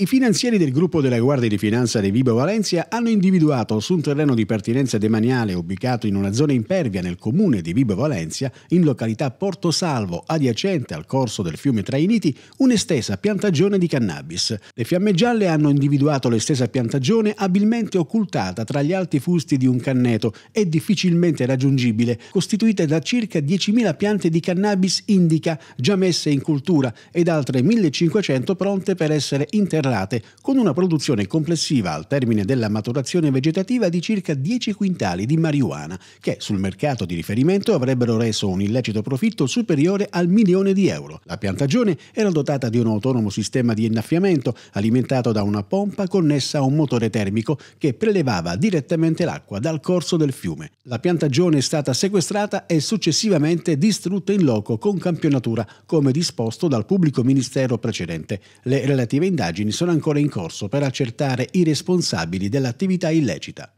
I finanzieri del gruppo della Guardia di Finanza di Vibo Valencia hanno individuato su un terreno di pertinenza demaniale ubicato in una zona impervia nel comune di Vibo Valencia, in località Porto Salvo, adiacente al corso del fiume Trainiti, un'estesa piantagione di cannabis. Le fiamme gialle hanno individuato l'estesa piantagione abilmente occultata tra gli alti fusti di un canneto e difficilmente raggiungibile, costituita da circa 10.000 piante di cannabis indica già messe in cultura ed altre 1.500 pronte per essere interrate arretrate, con una produzione complessiva al termine della maturazione vegetativa di circa 10 quintali di marijuana, che sul mercato di riferimento avrebbero reso un illecito profitto superiore al milione di euro. La piantagione era dotata di un autonomo sistema di innaffiamento alimentato da una pompa connessa a un motore termico che prelevava direttamente l'acqua dal corso del fiume. La piantagione è stata sequestrata e successivamente distrutta in loco con campionatura, come disposto dal pubblico ministero precedente. Le relative indagini sono ancora in corso per accertare i responsabili dell'attività illecita.